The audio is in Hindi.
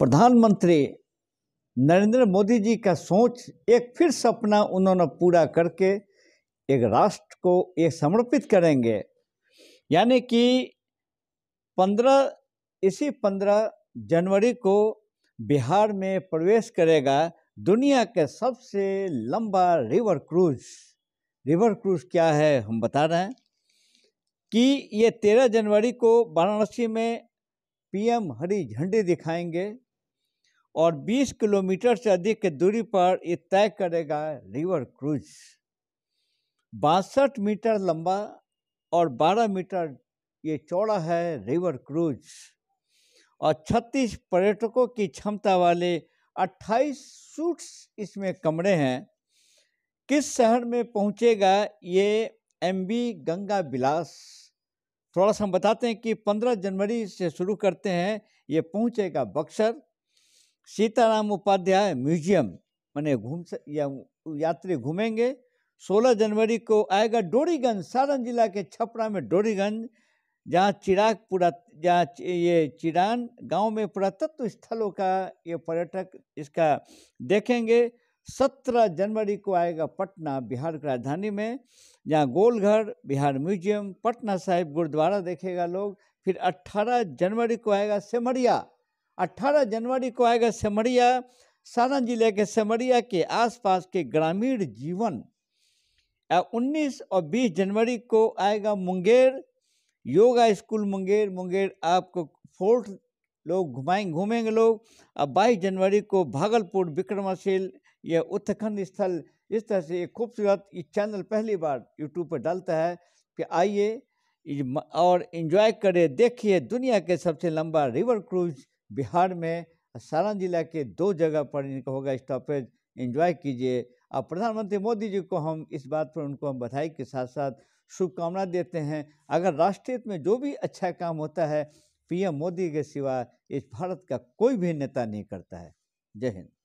प्रधानमंत्री नरेंद्र मोदी जी का सोच एक फिर सपना उन्होंने पूरा करके एक राष्ट्र को ये समर्पित करेंगे यानी कि पंद्रह इसी पंद्रह जनवरी को बिहार में प्रवेश करेगा दुनिया के सबसे लंबा रिवर क्रूज रिवर क्रूज क्या है हम बता रहे हैं कि ये तेरह जनवरी को वाराणसी में पीएम हरी झंडी दिखाएंगे और 20 किलोमीटर से अधिक की दूरी पर ये तय करेगा रिवर क्रूज बासठ मीटर लंबा और 12 मीटर ये चौड़ा है रिवर क्रूज और 36 पर्यटकों की क्षमता वाले 28 सूट्स इसमें कमरे हैं किस शहर में पहुंचेगा ये एमबी गंगा बिलास थोड़ा सा हम बताते हैं कि 15 जनवरी से शुरू करते हैं ये पहुंचेगा बक्सर सीताराम उपाध्याय म्यूजियम मैंने घूम या यात्री घूमेंगे 16 जनवरी को आएगा डोरीगंज सारण जिला के छपरा में डोरीगंज जहाँ चिराग पुरा जहाँ ये चिरान गांव में पुरातत्व स्थलों का ये पर्यटक इसका देखेंगे 17 जनवरी को आएगा पटना बिहार की राजधानी में जहाँ गोलघर बिहार म्यूजियम पटना साहिब गुरुद्वारा देखेगा लोग फिर 18 जनवरी को आएगा सेमरिया 18 जनवरी को आएगा सेमरिया सारण जिले के सेमरिया के आसपास के ग्रामीण जीवन 19 और 20 जनवरी को आएगा मुंगेर योगा स्कूल मुंगेर मुंगेर आपको फोर्थ लोग घुमाएंगे घूमेंगे लोग अब बाईस जनवरी को भागलपुर विक्रमाशील यह उत्तराखंड स्थल इस तरह से एक खूबसूरत ये चैनल पहली बार यूट्यूब पर डालता है कि आइए और एंजॉय करें देखिए दुनिया के सबसे लंबा रिवर क्रूज बिहार में सारण जिला के दो जगह पर इनका होगा स्टॉपेज एंजॉय कीजिए अब प्रधानमंत्री मोदी जी को हम इस बात पर उनको हम बधाई के साथ साथ शुभकामना देते हैं अगर राष्ट्रीय में जो भी अच्छा काम होता है पीएम मोदी के सिवा इस भारत का कोई भी नेता नहीं करता है जय हिंद